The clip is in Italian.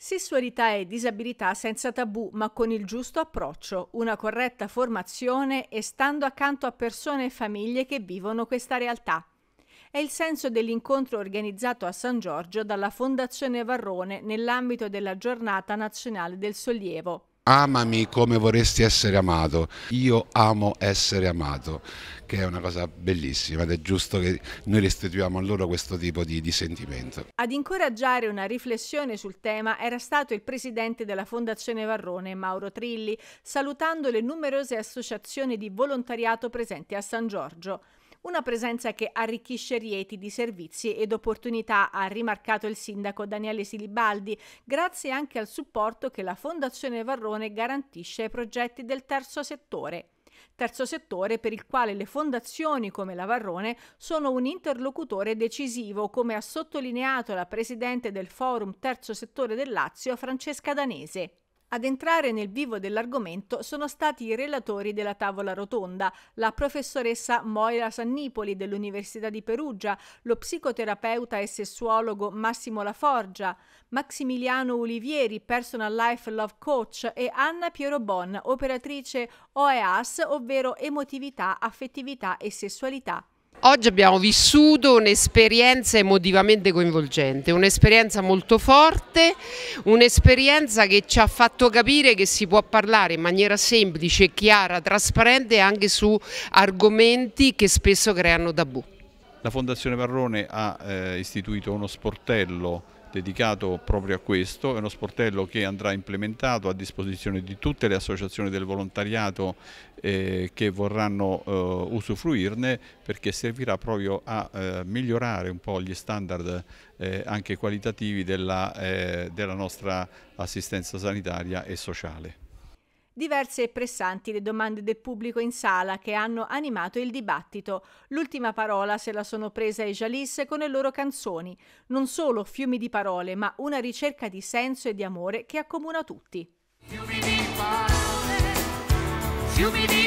Sessualità e disabilità senza tabù, ma con il giusto approccio, una corretta formazione e stando accanto a persone e famiglie che vivono questa realtà. È il senso dell'incontro organizzato a San Giorgio dalla Fondazione Varrone nell'ambito della Giornata Nazionale del Sollievo amami come vorresti essere amato, io amo essere amato, che è una cosa bellissima ed è giusto che noi restituiamo a loro questo tipo di, di, sentimento. Ad incoraggiare una riflessione sul tema era stato il presidente della Fondazione Varrone, Mauro Trilli, salutando le numerose associazioni di volontariato presenti a San Giorgio. Una presenza che arricchisce Rieti di servizi ed opportunità, ha rimarcato il sindaco Daniele Silibaldi, grazie anche al supporto che la Fondazione Varrone garantisce ai progetti del terzo settore terzo settore per il quale le fondazioni come la Varrone sono un interlocutore decisivo, come ha sottolineato la presidente del forum Terzo Settore del Lazio, Francesca Danese. Ad entrare nel vivo dell'argomento sono stati i relatori della tavola rotonda, la professoressa Moira Sannipoli dell'Università di Perugia, lo psicoterapeuta e sessuologo Massimo Laforgia, Maximiliano Ulivieri, personal life love coach e Anna Piero Bon, operatrice OEAS, ovvero emotività, affettività e sessualità. Oggi abbiamo vissuto un'esperienza emotivamente coinvolgente, un'esperienza molto forte, un'esperienza che ci ha fatto capire che si può parlare in maniera semplice, chiara, trasparente anche su argomenti che spesso creano tabù. La Fondazione Marrone ha eh, istituito uno sportello dedicato proprio a questo, è uno sportello che andrà implementato a disposizione di tutte le associazioni del volontariato eh, che vorranno eh, usufruirne perché servirà proprio a eh, migliorare un po' gli standard eh, anche qualitativi della, eh, della nostra assistenza sanitaria e sociale. Diverse e pressanti le domande del pubblico in sala che hanno animato il dibattito. L'ultima parola se la sono presa i Jalis con le loro canzoni. Non solo fiumi di parole, ma una ricerca di senso e di amore che accomuna tutti. Fiumi di parole, fiumi di